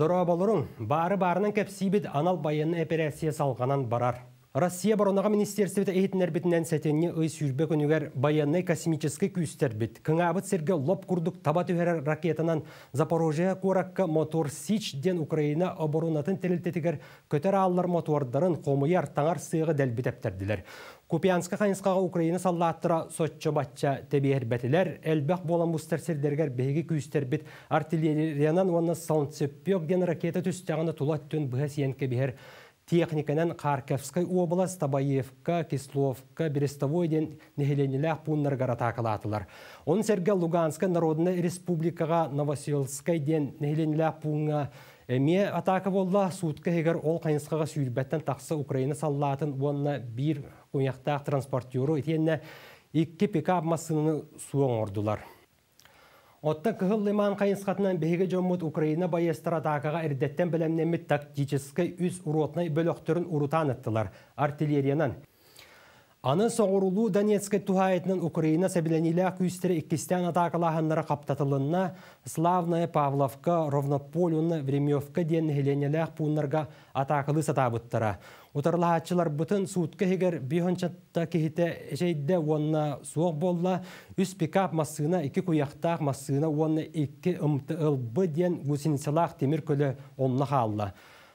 Дұра болырың, бары барының кәпсейбет анал байыны операция салғанан барар. Россия баронаға министерстветі әйтін әрбетінен сәтенне өс сүйірбе көнігер баянны космический күйістер біт. Кыңабыт серге лоп күрдік табат ракетанан Запорожия қоракқа мотор Сич ден Украина оборонатын тәрілтетігер көтер аллар мотордарын қомыяр таңар дәл дәлбетептерділер. Купиянска қайынсқаға Украина саллаттыра сотчы батча тәбейер бәтілер, әлбәқ болан мұстар сердергер бәйгі күйістер біт артиллерияның оны салынцеппек ден ракета түстіғаны тұлат түн бұға сиенке бейер техниканан Харьковской область, Табаевка, Кисловка, Берестовой ден нехеленелях пуннарга гарата Он серге Луганска Народная Республикага Новоселской ден нехеленелях пунна Әме атака болла сутка ол қайнысқаға сүйірбәттен тақсы Украина саллатын онна бір куньяқтақ транспортеру етенне екі пикап массыны Отта кыхыл лиман кайынскатынан бехиге жоммут Украина байестыра тағаға эрдеттен белемнемит тактическай үз уротнай бөлөктөрүн урутан аттылар артиллериянан. Аны соғырулу Донецкай тухаетнен Украина сәбіленілі күйістері иккестен атақылағынлары қаптатылынна Славная Павловка Ровнополюна Времевка ден Хеленеләқ пунларға атақылы сатабыттыра. Утарлағатчылар бұтын суытқа хегер бейхончатта кехіте жейді онна суық болла, үс пикап массына, екі куяқтақ массына, онна екі ұмты ылбы ден гусинсалақ темір көлі онна қалла.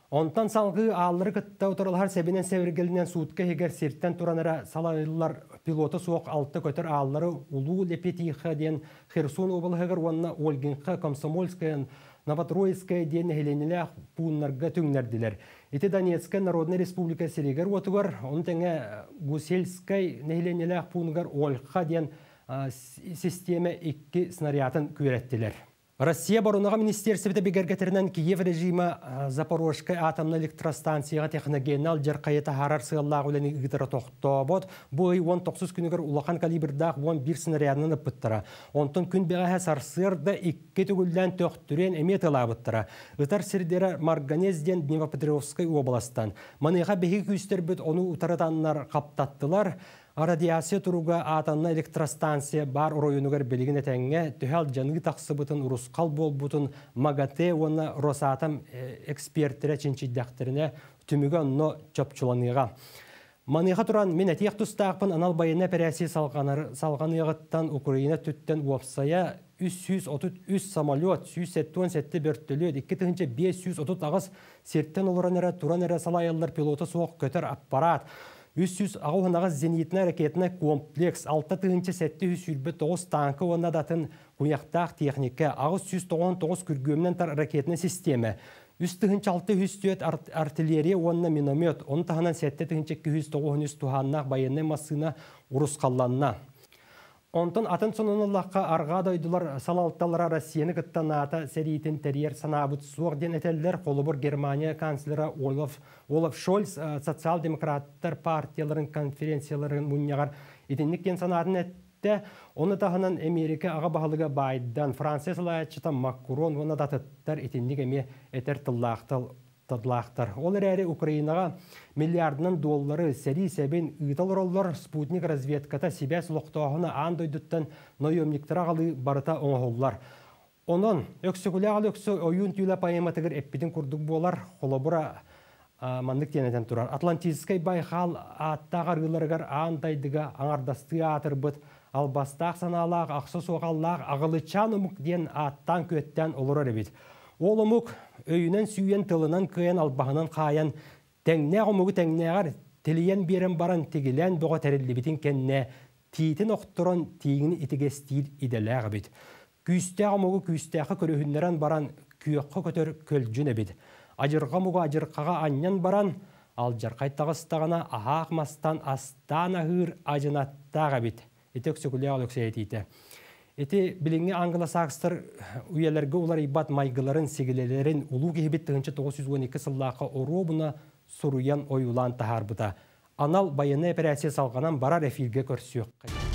Онтан салғы ааллары кытта оторалар сәбінен сәвіргілінен суутка егер серттен тұраныра салайлар пилоты соқ алты көтер ааллары улуу лепетиха ден Херсон облыгыр онына Ольгинқы, Комсомольская Новотроицкая ден хеленилях пуыннарға түңнерділер. Иті Донецкая Народная Республика Серегер отугар, он теңе Гусельскай нехеленилях Ольха ден система 2 снарядын көреттілер. Россия барунаға министерствіті бегергетерінен Киев режимі э, Запорожка атомны электростанцияға техногенал жарқайыта харар сыяллағы өлені ғыдыры тоқты бот. Бұй 19 күнігір ұлақан калибрдақ 11 снарядынан ұппыттыра. Онтын күн беғаға сарсырды икке түгілден төқтүрен әмет ала бұттыра. Үтар сірдері Марганезден Петровской областан. Маныға бегі күстер бүт оны ұтаратанлар қаптаттылар. Радиация туруга атанна электростанция бар уройунугар белигин этеңге тақсы бұтын, тақсыбытын урускал болбутын магате оны росатам э, эксперттері дәқтеріне түмүгө но чопчуланыга Маныға тұран, мен әтек тұстақпын анал байына пәрәсі салған иғыттан Украина түттен уапсая 333 самолет, 370 сәтті бөрттілі, 530 ағыз серттен олырын әрі, туран әрі салайылыр пилоты соқ көтер аппарат үсіз ағылғынағы зенетіні әрекетіні комплекс 6 тұғынчы сәтті үсірбі 9 танкы онна датын құяқтақ техника, ағыз 199 күргімінен тар әрекетіні системі. Үс тұғынчы 6 үстет артиллерия онна миномет, оны тұғынан сәтті тұғынчы 299 тұғаннақ байынны масына ұрыс қалланына. Онтон атын сонуныллаққа арға дойдылар салалтталара Россияны кыттан ата сәрейтін тәрер санабыт суақ ден қолы қолыбыр Германия канцлері Олаф, Шольц э, социал-демократтар партияларын конференцияларын мұнияғар етінліктен санатын әтті, оны тағынан Америка аға бағылыға байдан Франция салайатшыта Макурон оны датыттар етіндік әме әтер тұллақтыл тадылақтар. Ол әрі Украинаға миллиардынан доллары сәрі сәбен ұйтал роллар спутник разведката себәс лоқтоғына андойдыттан ноемниктер ағалы барыта оңғоллар. Онын өксігілі ағалы өксі ойын түйлі пайыматығыр әппетін күрдік болар қолабыра маннык тенетен турар. Атлантическай байхал аттағар ғыларғар атыр аңардасты ал албастақ саналағы, ақсы соғаллақ, ағылычан ұмық ден аттан көттен олыр әребет. Ол өйінен сүйен тылынан көен албағынан қайын, тәңне омуғы тәңнеғар тілиен берін баран тегілен бұға бітін кәнне, тиетін оқтырын тиігін итігестейір иделі біт. Күйісті күйісті ғы көріхіндерін баран күйіққы көл жүні біт. Ажырға мұға ажырқаға аннен баран, ал жарқайттағыстағына ағақ бит. Эти билинге англосакстар уялерге улар ибат майгыларын, сегелелерин улу кебит 912 сыллақы оробуна суруян ойулан таһарбыда. Анал байыны операция салғанан барар эфирге көрсөк.